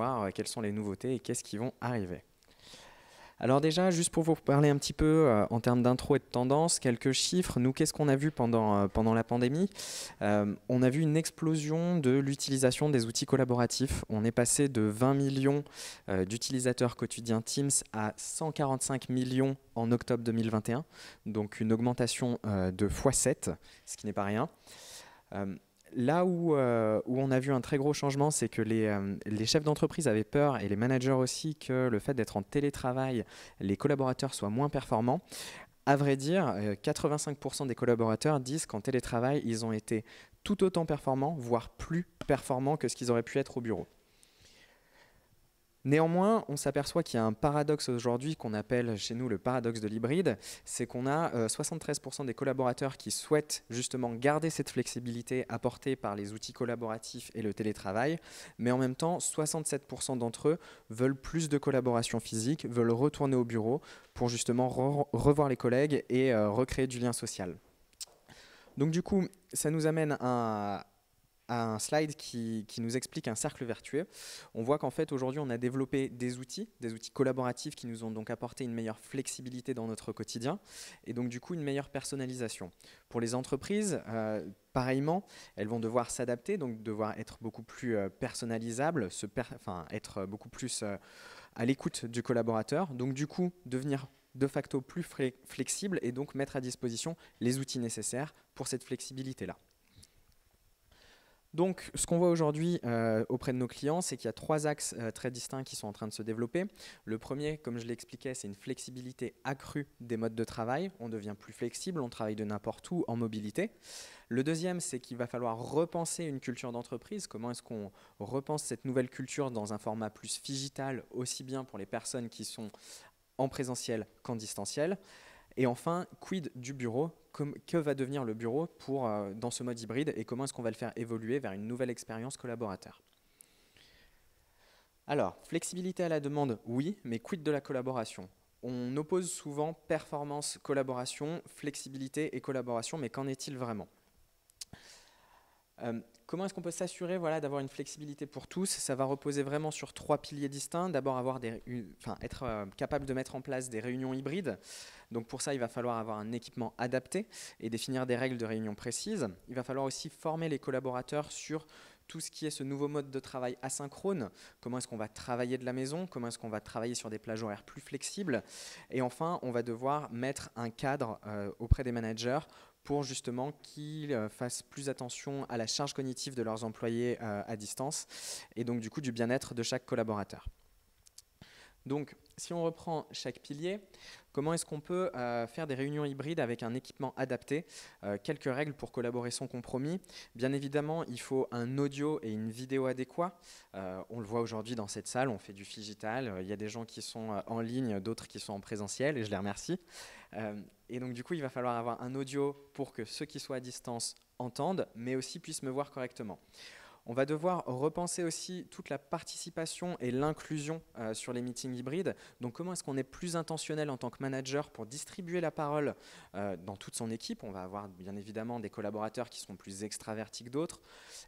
Euh, quelles sont les nouveautés et qu'est-ce qui vont arriver. Alors déjà, juste pour vous parler un petit peu euh, en termes d'intro et de tendance, quelques chiffres. Nous, qu'est-ce qu'on a vu pendant, euh, pendant la pandémie On a vu une explosion de l'utilisation des outils collaboratifs. On est passé de 20 millions d'utilisateurs quotidiens Teams à 145 millions en octobre 2021, donc une augmentation de x7, ce qui n'est pas rien là où, euh, où, on a vu un très gros changement, c'est que les, euh, les chefs d'entreprise avaient peur, et les managers aussi, que le fait d'être en télétravail, les collaborateurs soient moins performants. À vrai dire, 85% euh, des collaborateurs disent qu'en télétravail, ils ont été tout autant performants, voire plus performants que ce qu'ils auraient pu être au bureau. Néanmoins, on s'aperçoit qu'il y a un paradoxe aujourd'hui qu'on appelle chez nous le paradoxe de l'hybride, c'est qu'on a 73% euh, des collaborateurs qui souhaitent justement garder cette flexibilité apportée par les outils collaboratifs et le télétravail, mais en même temps, 67% d'entre eux veulent plus de collaboration physique, veulent retourner au bureau pour justement revoir les collègues et euh, recréer du lien social. Donc du coup, ça nous amène à, à un slide qui, nous explique un cercle vertueux. On voit qu'en fait aujourd'hui on a développé des outils, des outils collaboratifs qui nous ont donc apporté une meilleure flexibilité dans notre quotidien et donc du coup une meilleure personnalisation. Pour les entreprises, euh, pareillement, elles vont devoir s'adapter, donc devoir être beaucoup plus euh, personnalisables, se enfin, être beaucoup plus euh, à l'écoute du collaborateur, donc du coup devenir de facto plus flexible et donc mettre à disposition les outils nécessaires pour cette flexibilité-là. Donc, ce qu'on voit aujourd'hui euh, auprès de nos clients, c'est qu'il y a trois axes euh, très distincts qui sont en train de se développer. Le premier, comme je l'expliquais, c'est une flexibilité accrue des modes de travail. On devient plus flexible, on travaille de n'importe où en mobilité. Le deuxième, c'est qu'il va falloir repenser une culture d'entreprise. Comment est-ce qu'on repense cette nouvelle culture dans un format plus digital, aussi bien pour les personnes qui sont en présentiel qu'en distanciel. Et enfin, quid du bureau que va devenir le bureau pour, euh, dans ce mode hybride et comment est-ce qu'on va le faire évoluer vers une nouvelle expérience collaborateur. Alors, flexibilité à la demande, oui, mais quid de la collaboration On oppose souvent performance, collaboration, flexibilité et collaboration, mais qu'en est-il vraiment euh, Comment est-ce qu'on peut s'assurer voilà, d'avoir une flexibilité pour tous Ça va reposer vraiment sur trois piliers distincts. D'abord, avoir des, enfin, être euh, capable de mettre en place des réunions hybrides. Donc pour ça, il va falloir avoir un équipement adapté et définir des règles de réunion précises. Il va falloir aussi former les collaborateurs sur tout ce qui est ce nouveau mode de travail asynchrone, comment est-ce qu'on va travailler de la maison, comment est-ce qu'on va travailler sur des plages horaires plus flexibles. Et enfin, on va devoir mettre un cadre euh, auprès des managers pour justement qu'ils euh, fassent plus attention à la charge cognitive de leurs employés euh, à distance et donc du coup du bien-être de chaque collaborateur. Donc si on reprend chaque pilier, comment est-ce qu'on peut euh, faire des réunions hybrides avec un équipement adapté euh, Quelques règles pour collaborer sans compromis. Bien évidemment, il faut un audio et une vidéo adéquats. Euh, on le voit aujourd'hui dans cette salle, on fait du digital. Il y a des gens qui sont en ligne, d'autres qui sont en présentiel, et je les remercie. et donc, du coup, il va falloir avoir un audio pour que ceux qui sont à distance entendent, mais aussi puissent me voir correctement. On va devoir repenser aussi toute la participation et l'inclusion euh, sur les meetings hybrides. Donc comment est-ce qu'on est plus intentionnel en tant que manager pour distribuer la parole euh, dans toute son équipe On va avoir bien évidemment des collaborateurs qui sont plus extravertis que d'autres.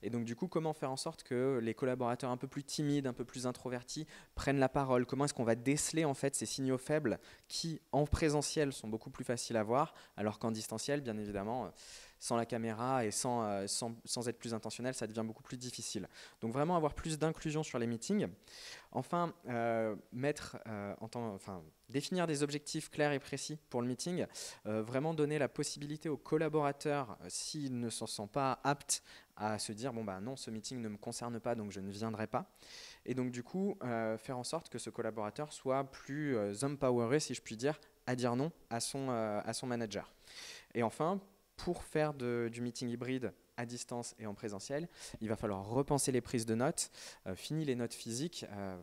Et donc du coup, comment faire en sorte que les collaborateurs un peu plus timides, un peu plus introvertis prennent la parole Comment est-ce qu'on va déceler en fait ces signaux faibles qui en présentiel sont beaucoup plus faciles à voir, alors qu'en distanciel, bien évidemment... Euh, sans la caméra et sans, euh, sans, sans, être plus intentionnel, ça devient beaucoup plus difficile. Donc vraiment avoir plus d'inclusion sur les meetings. Enfin, euh, mettre euh, en enfin, définir des objectifs clairs et précis pour le meeting, vraiment donner la possibilité aux collaborateurs, s'ils ne s'en sentent pas aptes à se dire bon bah non ce meeting ne me concerne pas donc je ne viendrai pas et donc du coup faire en sorte que ce collaborateur soit plus empowered, empoweré si je puis dire à dire non à son, à son manager et enfin pour faire du meeting hybride à distance et en présentiel, il va falloir repenser les prises de notes, finir euh, fini les notes physiques. Euh,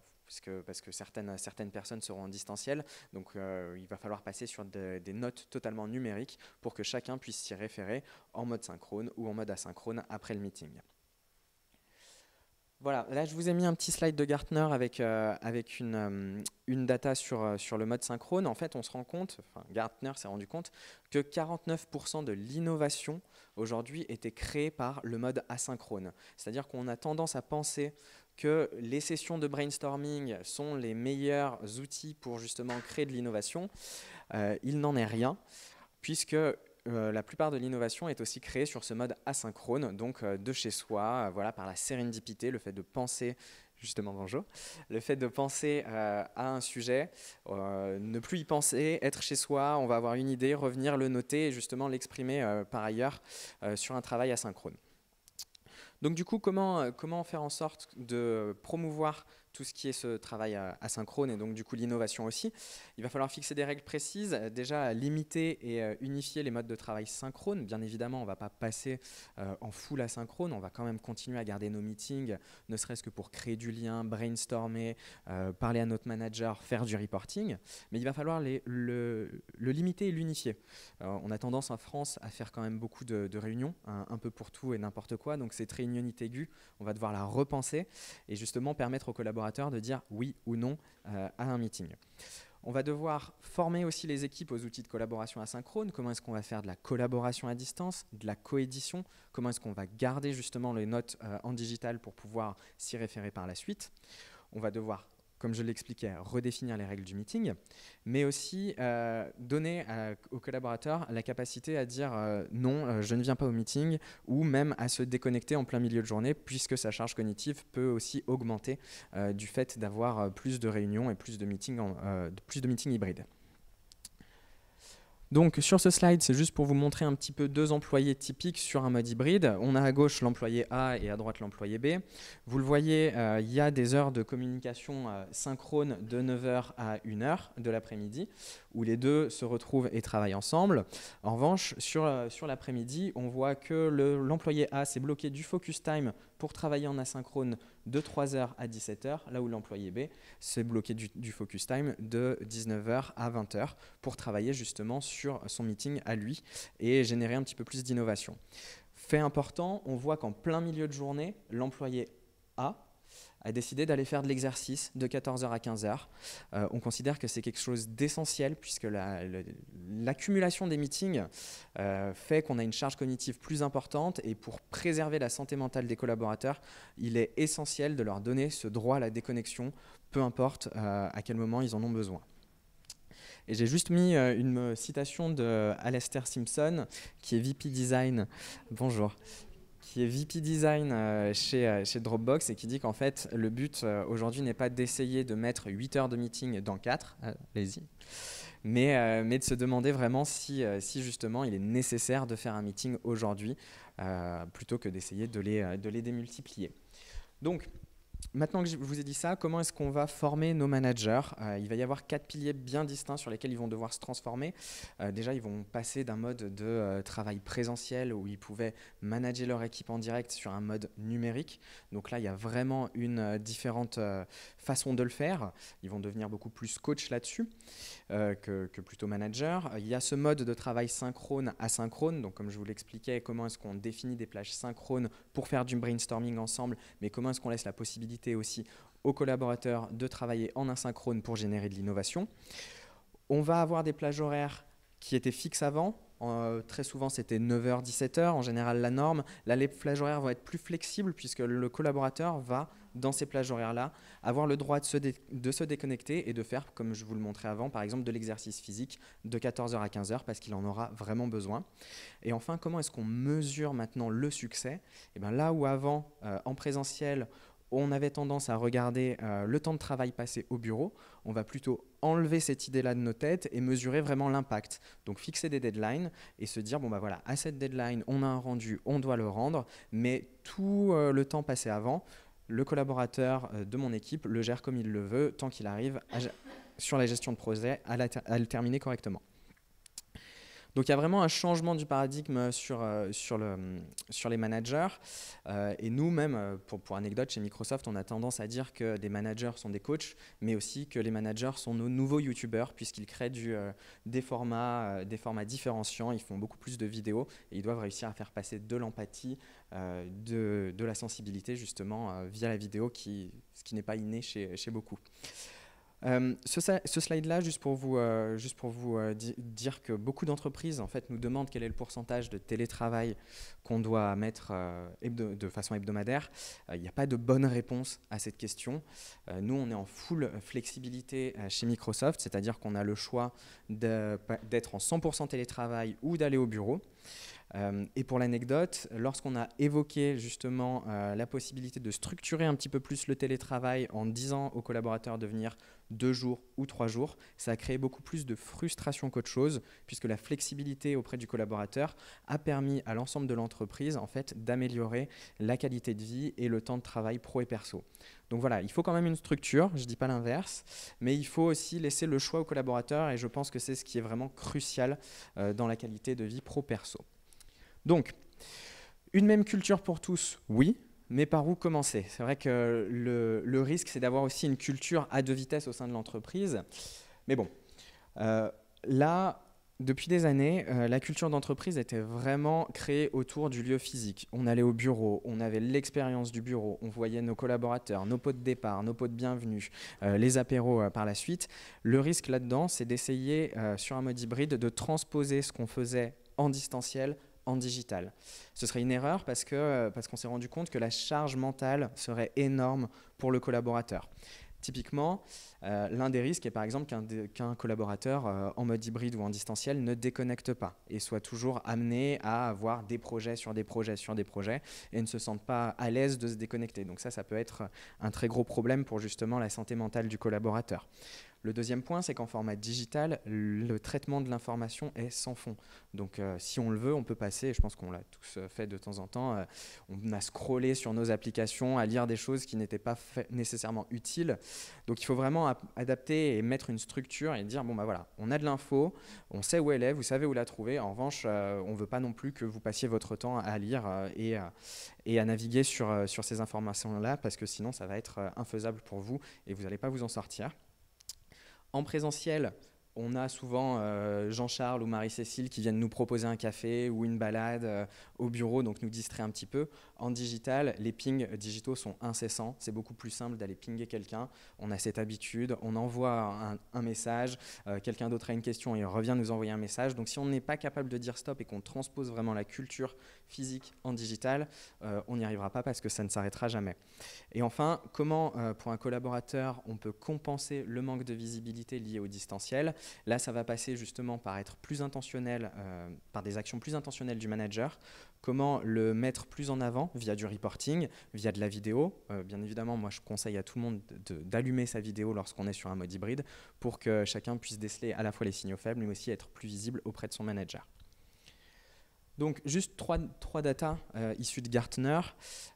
parce que, certaines, personnes seront en distanciel, donc euh, il va falloir passer sur des notes totalement numériques pour que chacun puisse s'y référer en mode synchrone ou en mode asynchrone après le meeting. Voilà, là je vous ai mis un petit slide de Gartner avec, euh, avec une, euh, une, data sur, euh, sur le mode synchrone. En fait, on se rend compte, enfin, Gartner s'est rendu compte, que 49% de l'innovation aujourd'hui était créée par le mode asynchrone. C'est-à-dire qu'on a tendance à penser que les sessions de brainstorming sont les meilleurs outils pour justement créer de l'innovation. il n'en est rien, puisque euh, la plupart de l'innovation est aussi créée sur ce mode asynchrone, donc euh, de chez soi, euh, voilà, par la sérendipité, le fait de penser justement bonjour, le fait de penser à un sujet, ne plus y penser, être chez soi, on va avoir une idée, revenir le noter et justement l'exprimer par ailleurs sur un travail asynchrone. Donc du coup, comment, comment faire en sorte de promouvoir tout ce qui est ce travail euh, asynchrone et donc du coup l'innovation aussi. Il va falloir fixer des règles précises, euh, déjà euh, limiter et unifier les modes de travail synchrone. Bien évidemment, on ne va pas passer en full asynchrone, on va quand même continuer à garder nos meetings, ne serait-ce que pour créer du lien, brainstormer, parler à notre manager, faire du reporting. Mais il va falloir les, le, limiter et l'unifier. on a tendance en France à faire quand même beaucoup de, réunions, hein, un, peu pour tout et n'importe quoi. Donc cette réunionite aiguë, on va devoir la repenser et justement permettre aux collaborateurs de dire oui ou non euh, à un meeting. On va devoir former aussi les équipes aux outils de collaboration asynchrone. Comment est-ce qu'on va faire de la collaboration à distance, de la coédition Comment est-ce qu'on va garder justement les notes euh, en digital pour pouvoir s'y référer par la suite On va devoir comme je l'expliquais, redéfinir les règles du meeting, mais aussi euh, donner euh, aux collaborateurs la capacité à dire euh, non, je ne viens pas au meeting, ou même à se déconnecter en plein milieu de journée, puisque sa charge cognitive peut aussi augmenter du fait d'avoir plus de réunions et plus de meetings, plus de meetings hybrides. Donc sur ce slide, c'est juste pour vous montrer un petit peu deux employés typiques sur un mode hybride. On a à gauche l'employé A et à droite l'employé B. Vous le voyez, euh, il y a des heures de communication euh, synchrone de 9h à 1h de l'après-midi, où les deux se retrouvent et travaillent ensemble. En revanche, sur, euh, sur l'après-midi, on voit que l'employé A s'est bloqué du focus time pour travailler en asynchrone de 3h à 17h, là où l'employé B s'est bloqué du, focus time de 19h à 20h pour travailler justement sur son meeting à lui et générer un petit peu plus d'innovation. Fait important, on voit qu'en plein milieu de journée, l'employé A a décidé d'aller faire de l'exercice de 14h à 15h. Euh, on considère que c'est quelque chose d'essentiel puisque l'accumulation des meetings euh, fait qu'on a une charge cognitive plus importante et pour préserver la santé mentale des collaborateurs, il est essentiel de leur donner ce droit à la déconnexion, peu importe euh, à quel moment ils en ont besoin. Et j'ai juste mis une citation de Alastair Simpson, qui est VP Design. Bonjour qui est VP Design euh, chez, euh, chez, Dropbox et qui dit qu'en fait, le but euh, aujourd'hui n'est pas d'essayer de mettre 8 heures de meeting dans 4, allez-y, mais, mais, de se demander vraiment si, si, justement il est nécessaire de faire un meeting aujourd'hui plutôt que d'essayer de les, de les démultiplier. Donc, Maintenant que je vous ai dit ça, comment est-ce qu'on va former nos managers euh, Il va y avoir quatre piliers bien distincts sur lesquels ils vont devoir se transformer. Euh, déjà, ils vont passer d'un mode de euh, travail présentiel où ils pouvaient manager leur équipe en direct sur un mode numérique. Donc là, il y a vraiment une différente façon de le faire. Ils vont devenir beaucoup plus coach là-dessus que, que, plutôt manager. Il y a ce mode de travail synchrone asynchrone. Donc comme je vous l'expliquais, comment est-ce qu'on définit des plages synchrones pour faire du brainstorming ensemble, mais comment est-ce qu'on laisse la possibilité aussi aux collaborateurs de travailler en asynchrone pour générer de l'innovation. On va avoir des plages horaires qui étaient fixes avant. Euh, très souvent, c'était 9h, 17h, en général la norme. Là, les plages horaires vont être plus flexibles puisque le collaborateur va, dans ces plages horaires-là, avoir le droit de se, déconnecter et de faire, comme je vous le montrais avant, par exemple, de l'exercice physique de 14h à 15h parce qu'il en aura vraiment besoin. Et enfin, comment est-ce qu'on mesure maintenant le succès Et eh bien Là où avant, euh, en présentiel, on avait tendance à regarder euh, le temps de travail passé au bureau, on va plutôt enlever cette idée-là de nos têtes et mesurer vraiment l'impact. Donc fixer des deadlines et se dire bon bah voilà, à cette deadline, on a un rendu, on doit le rendre, mais tout euh, le temps passé avant, le collaborateur euh, de mon équipe le gère comme il le veut tant qu'il arrive sur la gestion de projet à le terminer correctement. Donc il y a vraiment un changement du paradigme sur, euh, sur, les managers. Euh, et nous, même, euh, pour, anecdote, chez Microsoft, on a tendance à dire que des managers sont des coachs, mais aussi que les managers sont nos nouveaux youtubeurs puisqu'ils créent des, formats, des formats différenciants, ils font beaucoup plus de vidéos, et ils doivent réussir à faire passer de l'empathie, de, la sensibilité, justement, via la vidéo, qui, ce qui n'est pas inné chez beaucoup. Euh, ce, slide-là, juste pour vous, euh, juste pour vous euh, dire que beaucoup d'entreprises en fait, nous demandent quel est le pourcentage de télétravail qu'on doit mettre de façon hebdomadaire. Il n'y a pas de bonne réponse à cette question. nous, on est en full flexibilité chez Microsoft, c'est-à-dire qu'on a le choix d'être en 100% télétravail ou d'aller au bureau. Euh, et pour l'anecdote, lorsqu'on a évoqué justement euh, la possibilité de structurer un petit peu plus le télétravail en disant aux collaborateurs de venir deux jours ou trois jours, ça a créé beaucoup plus de frustration qu'autre chose, puisque la flexibilité auprès du collaborateur a permis à l'ensemble de l'entreprise en d'améliorer la qualité de vie et le temps de travail pro et perso. Donc voilà, il faut quand même une structure, je ne dis pas l'inverse, mais il faut aussi laisser le choix aux collaborateurs et je pense que c'est ce qui est vraiment crucial euh, dans la qualité de vie pro perso. Donc, une même culture pour tous, oui, mais par où commencer C'est vrai que le, risque, c'est d'avoir aussi une culture à deux vitesses au sein de l'entreprise. Mais bon, euh, là, depuis des années, euh, la culture d'entreprise était vraiment créée autour du lieu physique. On allait au bureau, on avait l'expérience du bureau, on voyait nos collaborateurs, nos pots de départ, nos pots de bienvenue, euh, les apéros par la suite. Le risque là-dedans, c'est d'essayer sur un mode hybride de transposer ce qu'on faisait en distanciel en digital. Ce serait une erreur parce qu'on euh, parce qu'on s'est rendu compte que la charge mentale serait énorme pour le collaborateur. Typiquement, euh, l'un des risques est par exemple qu'un collaborateur euh, en mode hybride ou en distanciel ne déconnecte pas et soit toujours amené à avoir des projets sur des projets sur des projets et ne se sente pas à l'aise de se déconnecter. Donc ça, ça peut être un très gros problème pour justement la santé mentale du collaborateur. Le deuxième point, c'est qu'en format digital, le traitement de l'information est sans fond. Donc euh, si on le veut, on peut passer, et je pense qu'on l'a tous euh, fait de temps en temps, euh, on a scrollé sur nos applications à lire des choses qui n'étaient pas nécessairement utiles. Donc il faut vraiment adapter et mettre une structure et dire, bon bah voilà, on a de l'info, on sait où elle est, vous savez où la trouver. En revanche, on ne veut pas non plus que vous passiez votre temps à lire et, et à naviguer sur, sur ces informations-là, parce que sinon ça va être infaisable pour vous et vous n'allez pas vous en sortir en présentiel on a souvent euh, Jean-Charles ou Marie-Cécile qui viennent nous proposer un café ou une balade euh, au bureau, donc nous distrait un petit peu. En digital, les pings digitaux sont incessants. C'est beaucoup plus simple d'aller pinger quelqu'un. On a cette habitude, on envoie un, message, euh, quelqu'un d'autre a une question et il revient nous envoyer un message. Donc si on n'est pas capable de dire stop et qu'on transpose vraiment la culture physique en digital, on n'y arrivera pas parce que ça ne s'arrêtera jamais. Et enfin, comment pour un collaborateur on peut compenser le manque de visibilité lié au distanciel Là, ça va passer justement par être plus intentionnel, euh, par des actions plus intentionnelles du manager. Comment le mettre plus en avant via du reporting, via de la vidéo. Euh, bien évidemment, moi, je conseille à tout le monde d'allumer sa vidéo lorsqu'on est sur un mode hybride pour que chacun puisse déceler à la fois les signaux faibles, mais aussi être plus visible auprès de son manager. Donc juste trois, trois datas euh, issues de Gartner.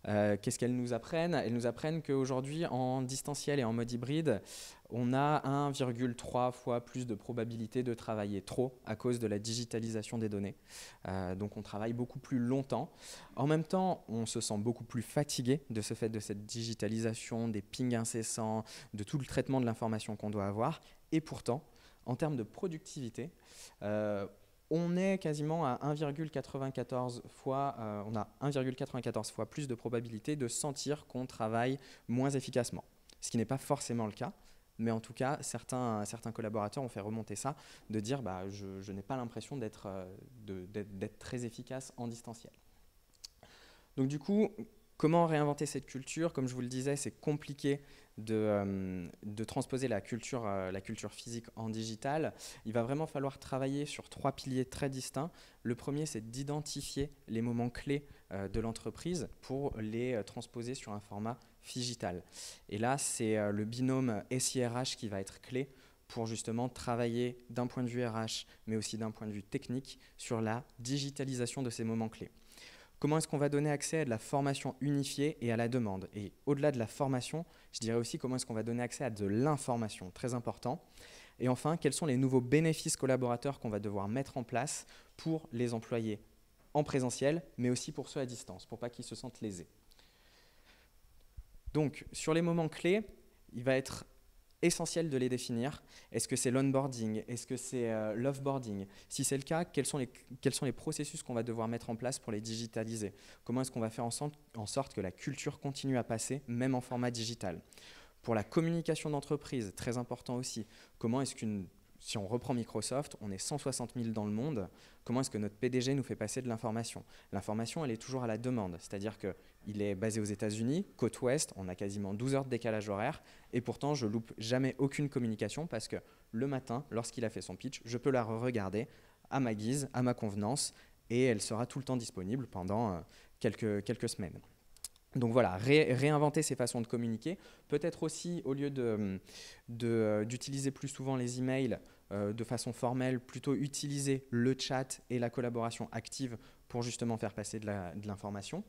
Euh, qu'est-ce qu'elles nous apprennent Elles nous apprennent qu'aujourd'hui, en distanciel et en mode hybride, on a 1,3 fois plus de probabilité de travailler trop à cause de la digitalisation des données. Euh, donc on travaille beaucoup plus longtemps. En même temps, on se sent beaucoup plus fatigué de ce fait de cette digitalisation, des pings incessants, de tout le traitement de l'information qu'on doit avoir. Et pourtant, en termes de productivité, on est quasiment à 1,94 fois, euh, on a 1,94 fois plus de probabilité de sentir qu'on travaille moins efficacement, ce qui n'est pas forcément le cas. Mais en tout cas, certains, collaborateurs ont fait remonter ça, de dire bah, je, n'ai pas l'impression euh, d'être très efficace en distanciel. Donc du coup, Comment réinventer cette culture Comme je vous le disais, c'est compliqué de, euh, transposer la culture, euh, la culture physique en digital, il va vraiment falloir travailler sur trois piliers très distincts. Le premier, c'est d'identifier les moments clés euh, de l'entreprise pour les transposer sur un format digital. Et là, c'est le binôme SIRH qui va être clé pour justement travailler d'un point de vue RH, mais aussi d'un point de vue technique sur la digitalisation de ces moments clés. Comment est-ce qu'on va donner accès à de la formation unifiée et à la demande Et au-delà de la formation, je dirais aussi comment est-ce qu'on va donner accès à de l'information, très important. Et enfin, quels sont les nouveaux bénéfices collaborateurs qu'on va devoir mettre en place pour les employés en présentiel, mais aussi pour ceux à distance, pour pas qu'ils se sentent lésés. Donc, sur les moments clés, il va être essentiel de les définir. Est-ce que c'est l'onboarding Est-ce que c'est euh, l'offboarding Si c'est le cas, quels sont les, quels sont les processus qu'on va devoir mettre en place pour les digitaliser Comment est-ce qu'on va faire en sorte que la culture continue à passer, même en format digital Pour la communication d'entreprise, très important aussi, comment est-ce qu'une si on reprend Microsoft, on est 160 000 dans le monde. Comment est-ce que notre PDG nous fait passer de l'information L'information, elle est toujours à la demande. C'est-à-dire qu'il est basé aux États-Unis, côte ouest, on a quasiment 12 heures de décalage horaire. Et pourtant, je loupe jamais aucune communication parce que le matin, lorsqu'il a fait son pitch, je peux la regarder à ma guise, à ma convenance. Et elle sera tout le temps disponible pendant euh, quelques semaines. Donc voilà, réinventer ces façons de communiquer. Peut-être aussi, au lieu euh, d'utiliser de, plus souvent les emails euh, de façon formelle, plutôt utiliser le chat et la collaboration active pour justement faire passer de l'information.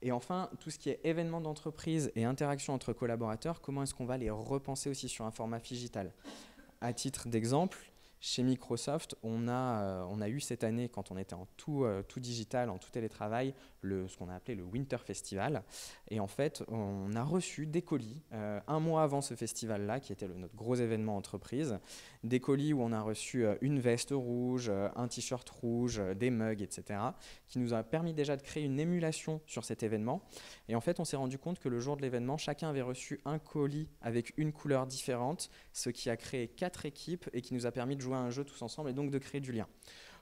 Et enfin, tout ce qui est événements d'entreprise et interaction entre collaborateurs, comment est-ce qu'on va les repenser aussi sur un format digital À titre d'exemple, chez Microsoft, on a, euh, on a eu cette année, quand on était en tout, euh, tout digital, en tout télétravail, le, ce qu'on a appelé le Winter Festival. Et en fait, on a reçu des colis euh, un mois avant ce festival-là, qui était le, notre gros événement entreprise, des colis où on a reçu une veste rouge, un t-shirt rouge, des mugs, etc., qui nous a permis déjà de créer une émulation sur cet événement. Et en fait, on s'est rendu compte que le jour de l'événement, chacun avait reçu un colis avec une couleur différente, ce qui a créé quatre équipes et qui nous a permis de jouer à un jeu tous ensemble et donc de créer du lien.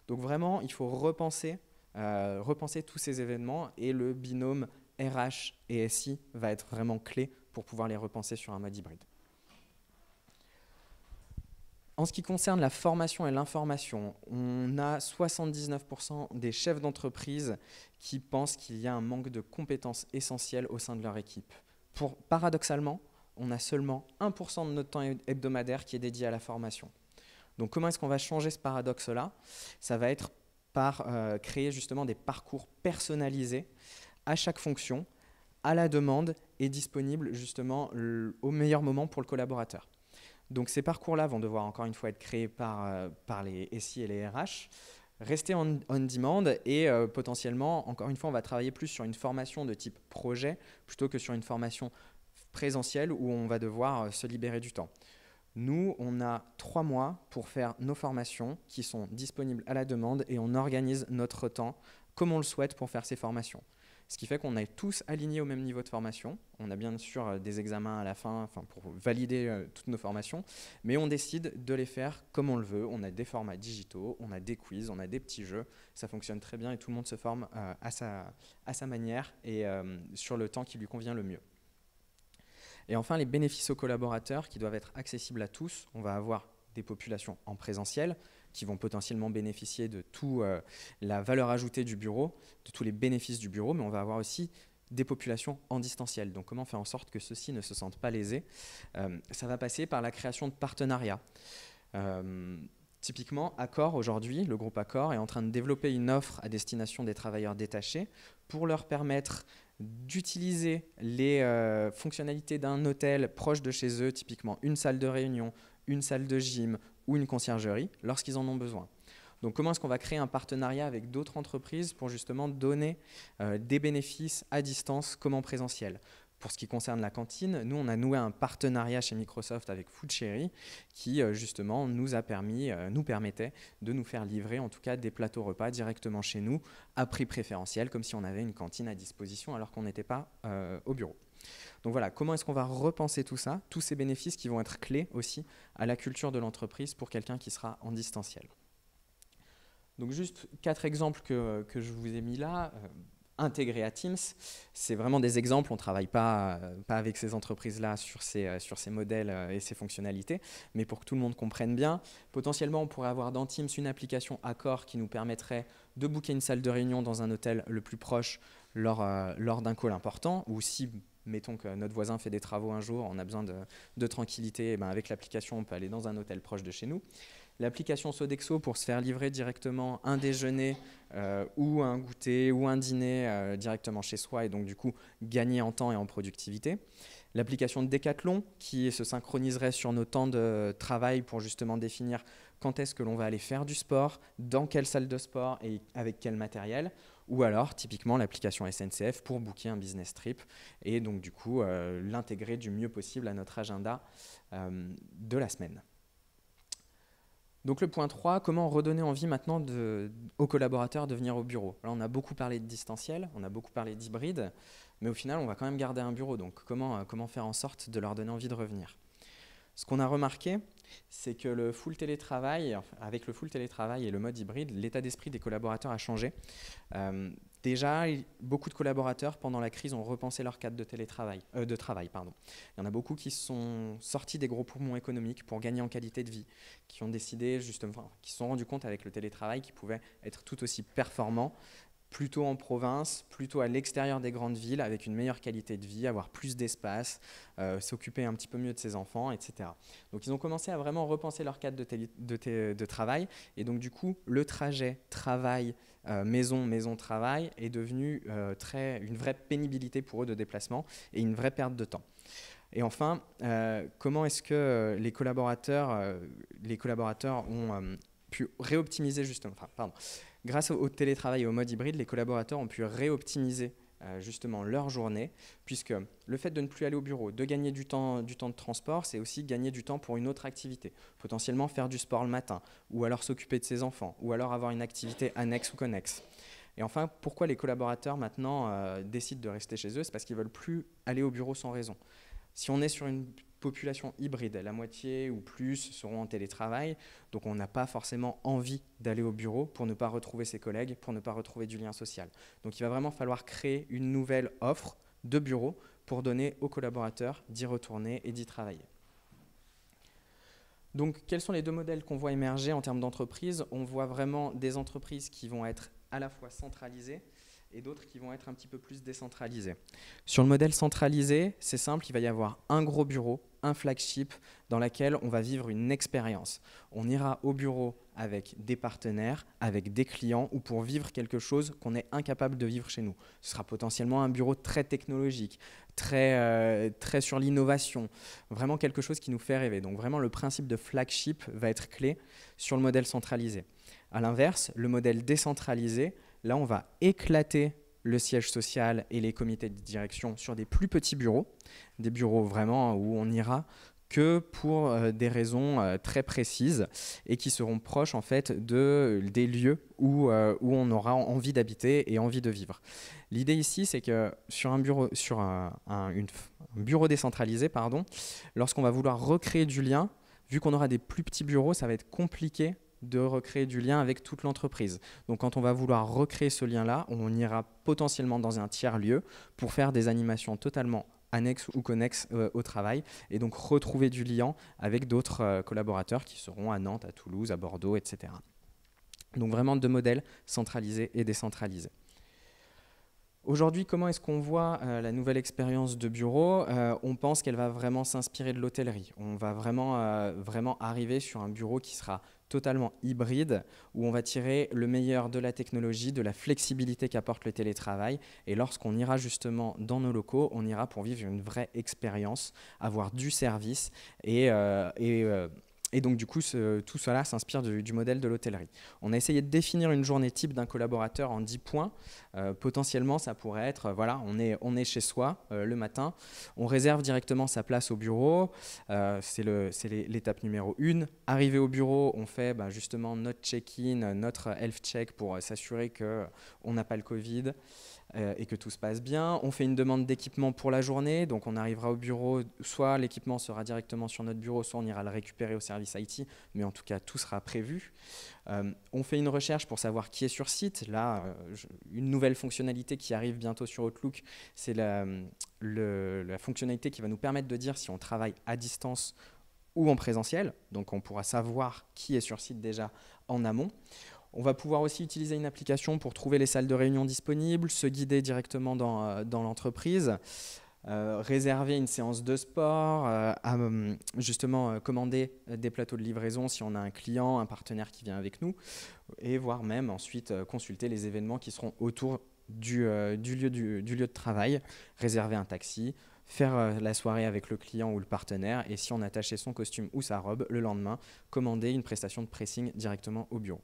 Donc vraiment, il faut repenser, euh, repenser tous ces événements et le binôme RH et SI va être vraiment clé pour pouvoir les repenser sur un mode hybride. En ce qui concerne la formation et l'information, on a 79% des chefs d'entreprise qui pensent qu'il y a un manque de compétences essentielles au sein de leur équipe. Pour, paradoxalement, on a seulement 1% de notre temps hebdomadaire qui est dédié à la formation. Donc comment est-ce qu'on va changer ce paradoxe-là Ça va être par euh, créer justement des parcours personnalisés à chaque fonction, à la demande et disponibles justement au meilleur moment pour le collaborateur. Donc ces parcours-là vont devoir encore une fois être créés par, euh, les SI et les RH, rester on demand et euh, potentiellement, encore une fois, on va travailler plus sur une formation de type projet plutôt que sur une formation présentielle où on va devoir se libérer du temps. Nous, on a trois mois pour faire nos formations qui sont disponibles à la demande et on organise notre temps comme on le souhaite pour faire ces formations. Ce qui fait qu'on est tous alignés au même niveau de formation. On a bien sûr euh, des examens à la fin pour valider euh, toutes nos formations, mais on décide de les faire comme on le veut. On a des formats digitaux, on a des quiz, on a des petits jeux. Ça fonctionne très bien et tout le monde se forme euh, à, sa, à sa manière et sur le temps qui lui convient le mieux. Et enfin, les bénéfices aux collaborateurs qui doivent être accessibles à tous. On va avoir des populations en présentiel qui vont potentiellement bénéficier de toute euh, la valeur ajoutée du bureau, de tous les bénéfices du bureau, mais on va avoir aussi des populations en distanciel. Donc comment faire en sorte que ceux-ci ne se sentent pas lésés euh, Ça va passer par la création de partenariats. Euh, typiquement, Accor, aujourd'hui, le groupe Accor est en train de développer une offre à destination des travailleurs détachés pour leur permettre d'utiliser les euh, fonctionnalités d'un hôtel proche de chez eux, typiquement une salle de réunion, une salle de gym ou une conciergerie, lorsqu'ils en ont besoin. Donc comment est-ce qu'on va créer un partenariat avec d'autres entreprises pour justement donner euh, des bénéfices à distance comme en présentiel pour ce qui concerne la cantine, nous, on a noué un partenariat chez Microsoft avec FoodSherry qui, euh, justement, nous a permis, euh, nous permettait de nous faire livrer, en tout cas, des plateaux repas directement chez nous à prix préférentiel, comme si on avait une cantine à disposition alors qu'on n'était pas euh, au bureau. Donc voilà, comment est-ce qu'on va repenser tout ça, tous ces bénéfices qui vont être clés aussi à la culture de l'entreprise pour quelqu'un qui sera en distanciel. Donc juste quatre exemples que, que je vous ai mis là intégrés à Teams. C'est vraiment des exemples, on ne travaille pas, euh, pas avec ces entreprises-là sur ces, euh, sur ces modèles euh, et ces fonctionnalités, mais pour que tout le monde comprenne bien, potentiellement on pourrait avoir dans Teams une application accord qui nous permettrait de booker une salle de réunion dans un hôtel le plus proche lors, lors d'un call important, ou si mettons que notre voisin fait des travaux un jour, on a besoin de, tranquillité, ben, avec l'application, on peut aller dans un hôtel proche de chez nous. L'application Sodexo pour se faire livrer directement un déjeuner euh, ou un goûter ou un dîner euh, directement chez soi et donc du coup gagner en temps et en productivité. L'application de Decathlon qui se synchroniserait sur nos temps de travail pour justement définir quand est-ce que l'on va aller faire du sport, dans quelle salle de sport et avec quel matériel ou alors typiquement l'application SNCF pour booker un business trip et donc du coup euh, l'intégrer du mieux possible à notre agenda euh, de la semaine. Donc le point 3, comment redonner envie maintenant aux collaborateurs de venir au bureau Là, on a beaucoup parlé de distanciel, on a beaucoup parlé d'hybride, mais au final, on va quand même garder un bureau. Donc comment, euh, comment faire en sorte de leur donner envie de revenir Ce qu'on a remarqué, c'est que le full télétravail, avec le full télétravail et le mode hybride, l'état d'esprit des collaborateurs a changé. Euh, déjà, beaucoup de collaborateurs, pendant la crise, ont repensé leur cadre de, télétravail, euh, de travail. Pardon. Il y en a beaucoup qui sont sortis des gros poumons économiques pour gagner en qualité de vie, qui ont décidé, justement, qui se sont rendus compte avec le télétravail qu'ils pouvaient être tout aussi performants plutôt en province, plutôt à l'extérieur des grandes villes, avec une meilleure qualité de vie, avoir plus d'espace, euh, s'occuper un petit peu mieux de ses enfants, etc. Donc ils ont commencé à vraiment repenser leur cadre de, travail, et donc du coup le trajet travail euh, maison maison travail est devenu euh, très une vraie pénibilité pour eux de déplacement et une vraie perte de temps. Et enfin, comment est-ce que les collaborateurs, les collaborateurs ont pu réoptimiser justement, Grâce au, télétravail et au mode hybride, les collaborateurs ont pu réoptimiser euh, justement leur journée, puisque le fait de ne plus aller au bureau, de gagner du temps, de transport, c'est aussi gagner du temps pour une autre activité, potentiellement faire du sport le matin, ou alors s'occuper de ses enfants, ou alors avoir une activité annexe ou connexe. Et enfin, pourquoi les collaborateurs maintenant euh, décident de rester chez eux C'est parce qu'ils veulent plus aller au bureau sans raison. Si on est sur une population hybride. La moitié ou plus seront en télétravail, donc on n'a pas forcément envie d'aller au bureau pour ne pas retrouver ses collègues, pour ne pas retrouver du lien social. Donc il va vraiment falloir créer une nouvelle offre de bureau pour donner aux collaborateurs d'y retourner et d'y travailler. Donc quels sont les deux modèles qu'on voit émerger en termes d'entreprise On voit vraiment des entreprises qui vont être à la fois centralisées, et d'autres qui vont être un petit peu plus décentralisés. Sur le modèle centralisé, c'est simple, il va y avoir un gros bureau, un flagship dans lequel on va vivre une expérience. On ira au bureau avec des partenaires, avec des clients ou pour vivre quelque chose qu'on est incapable de vivre chez nous. Ce sera potentiellement un bureau très technologique, très, euh, très sur l'innovation, vraiment quelque chose qui nous fait rêver. Donc vraiment le principe de flagship va être clé sur le modèle centralisé. À l'inverse, le modèle décentralisé, Là, on va éclater le siège social et les comités de direction sur des plus petits bureaux, des bureaux vraiment où on ira que pour euh, des raisons euh, très précises et qui seront proches en fait de, des lieux euh, où, on aura envie d'habiter et envie de vivre. L'idée ici, c'est que sur un bureau, sur bureau décentralisé, pardon, lorsqu'on va vouloir recréer du lien, vu qu'on aura des plus petits bureaux, ça va être compliqué de recréer du lien avec toute l'entreprise. Donc quand on va vouloir recréer ce lien-là, on ira potentiellement dans un tiers-lieu pour faire des animations totalement annexes ou connexes euh, au travail et donc retrouver du lien avec d'autres euh, collaborateurs qui seront à Nantes, à Toulouse, à Bordeaux, etc. Donc vraiment deux modèles, centralisés et décentralisés. Aujourd'hui, comment est-ce qu'on voit euh, la nouvelle expérience de bureau On pense qu'elle va vraiment s'inspirer de l'hôtellerie. On va vraiment, vraiment arriver sur un bureau qui sera totalement hybride où on va tirer le meilleur de la technologie, de la flexibilité qu'apporte le télétravail. Et lorsqu'on ira justement dans nos locaux, on ira pour vivre une vraie expérience, avoir du service et, euh, euh, et donc, du coup, tout cela s'inspire du, modèle de l'hôtellerie. On a essayé de définir une journée type d'un collaborateur en 10 points. Euh, potentiellement, ça pourrait être, euh, voilà, on est, on est chez soi euh, le matin, on réserve directement sa place au bureau, c'est l'étape numéro 1. Arrivé au bureau, on fait bah, justement notre check-in, notre health check pour s'assurer qu'on n'a pas le Covid. Euh, et que tout se passe bien. On fait une demande d'équipement pour la journée, donc on arrivera au bureau, soit l'équipement sera directement sur notre bureau, soit on ira le récupérer au service IT, mais en tout cas tout sera prévu. Euh, on fait une recherche pour savoir qui est sur site. Là, euh, une nouvelle fonctionnalité qui arrive bientôt sur Outlook, c'est la fonctionnalité qui va nous permettre de dire si on travaille à distance ou en présentiel, donc on pourra savoir qui est sur site déjà en amont. On va pouvoir aussi utiliser une application pour trouver les salles de réunion disponibles, se guider directement dans, euh, l'entreprise. Euh, réserver une séance de sport, euh, hum, justement commander des plateaux de livraison si on a un client, un partenaire qui vient avec nous, et voire même ensuite consulter les événements qui seront autour du, lieu, du lieu de travail, réserver un taxi, faire euh, la soirée avec le client ou le partenaire et si on attachait son costume ou sa robe le lendemain, commander une prestation de pressing directement au bureau.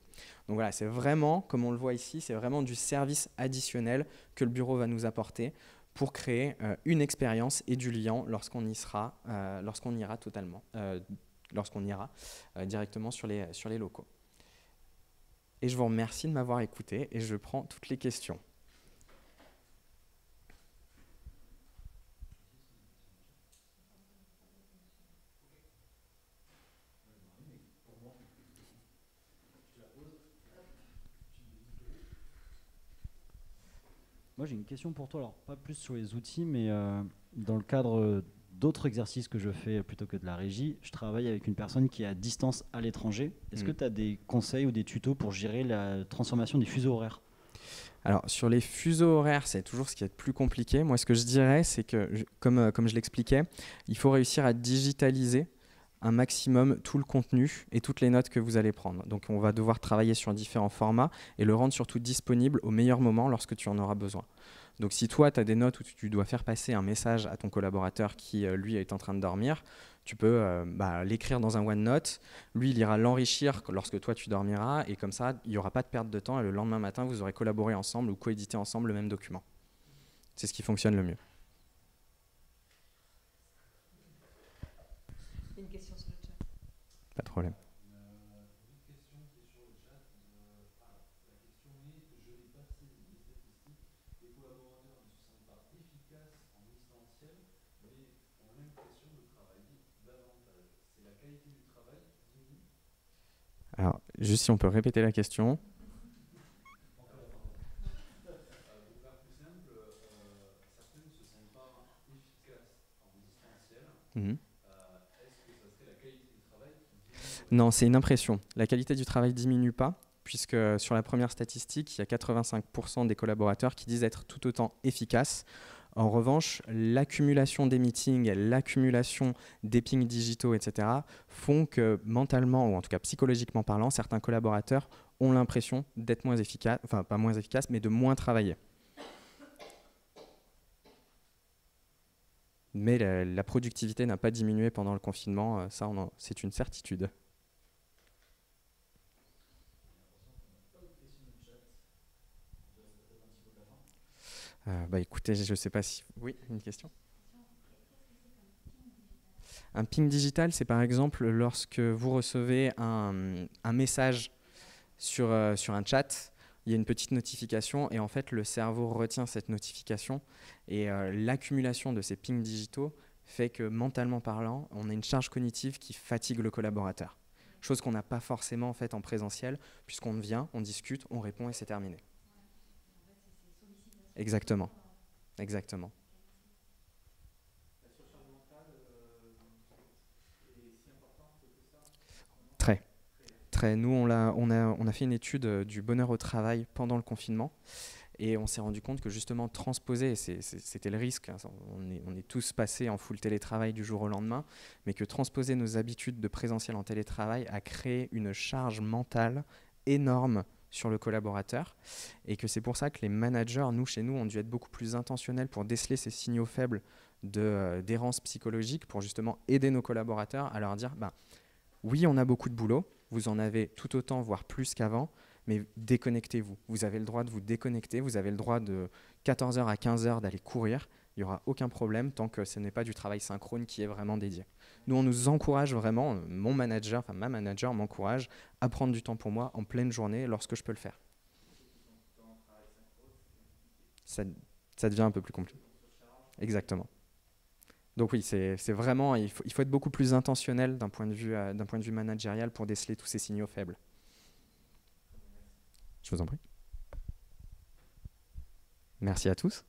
Donc voilà, c'est vraiment, comme on le voit ici, c'est vraiment du service additionnel que le bureau va nous apporter pour créer euh, une expérience et du lien lorsqu'on y sera, euh, lorsqu'on ira totalement, lorsqu'on ira directement sur les, sur les locaux. Et je vous remercie de m'avoir écouté et je prends toutes les questions. j'ai une question pour toi. Alors, pas plus sur les outils, mais euh, dans le cadre d'autres exercices que je fais plutôt que de la régie, je travaille avec une personne qui est à distance à l'étranger. Est-ce que mm. tu as des conseils ou des tutos pour gérer la transformation des fuseaux horaires alors sur les fuseaux horaires, c'est toujours ce qui est le plus compliqué. Moi, ce que je dirais, c'est que, comme, euh, comme je l'expliquais, il faut réussir à digitaliser un maximum tout le contenu et toutes les notes que vous allez prendre. Donc on va devoir travailler sur différents formats et le rendre surtout disponible au meilleur moment lorsque tu en auras besoin. Donc si toi, tu as des notes où tu dois faire passer un message à ton collaborateur qui, euh, lui, est en train de dormir, tu peux euh, bah, l'écrire dans un OneNote, lui il ira l'enrichir lorsque toi tu dormiras, et comme ça il n'y aura pas de perte de temps, et le lendemain matin vous aurez collaboré ensemble ou coédité ensemble le même document. C'est ce qui fonctionne le mieux. Je n'ai pas de problème. Je n'ai pas de problème. Je n'ai pas de problème. Les collaborateurs ne se sentent pas efficaces en distanciel, mais ont l'impression de travailler davantage. C'est la qualité du travail qui diminue Alors, juste si on peut répéter la question. Pour faire plus simple, certaines ne se sentent pas efficaces en distanciel. Non, c'est une impression. La qualité du travail diminue pas, puisque euh, sur la première statistique, il y a 85% des collaborateurs qui disent être tout autant efficaces. En revanche, l'accumulation des meetings, l'accumulation des pings digitaux, etc., font que mentalement, ou en tout cas psychologiquement parlant, certains collaborateurs ont l'impression d'être moins efficaces, enfin pas moins efficaces, mais de moins travailler. Mais la productivité n'a pas diminué pendant le confinement, euh, ça c'est une certitude. Euh, bah écoutez, je ne sais pas si... Oui, une question un ping digital, c'est par exemple lorsque vous recevez un, message sur, euh, sur un chat, il y a une petite notification et en fait le cerveau retient cette notification et euh, l'accumulation de ces pings digitaux fait que mentalement parlant, on a une charge cognitive qui fatigue le collaborateur. Chose qu'on n'a pas forcément en fait en présentiel puisqu'on vient, on discute, on répond et c'est terminé. Exactement. Exactement. Très. Très. Nous, on a, on, a, on a fait une étude euh, du bonheur au travail pendant le confinement. Et on s'est rendu compte que justement transposer, c'était le risque, hein, on est, on est, tous passés en full télétravail du jour au lendemain, mais que transposer nos habitudes de présentiel en télétravail a créé une charge mentale énorme sur le collaborateur et que c'est pour ça que les managers, nous chez nous, ont dû être beaucoup plus intentionnels pour déceler ces signaux faibles euh, d'errance de, psychologique pour justement aider nos collaborateurs à leur dire bah, oui, on a beaucoup de boulot, vous en avez tout autant, voire plus qu'avant, mais déconnectez-vous. Vous avez le droit de vous déconnecter, vous avez le droit de 14h à 15h d'aller courir, il n'y aura aucun problème tant que ce n'est pas du travail synchrone qui est vraiment dédié. Nous, on nous encourage vraiment, mon manager, enfin ma manager m'encourage à prendre du temps pour moi en pleine journée lorsque je peux le faire. Ça, devient un peu plus compliqué. Exactement. Donc oui, c'est vraiment, il faut, être beaucoup plus intentionnel d'un point, de vue, euh, d'un point de vue managérial pour déceler tous ces signaux faibles. Je vous en prie. Merci à tous.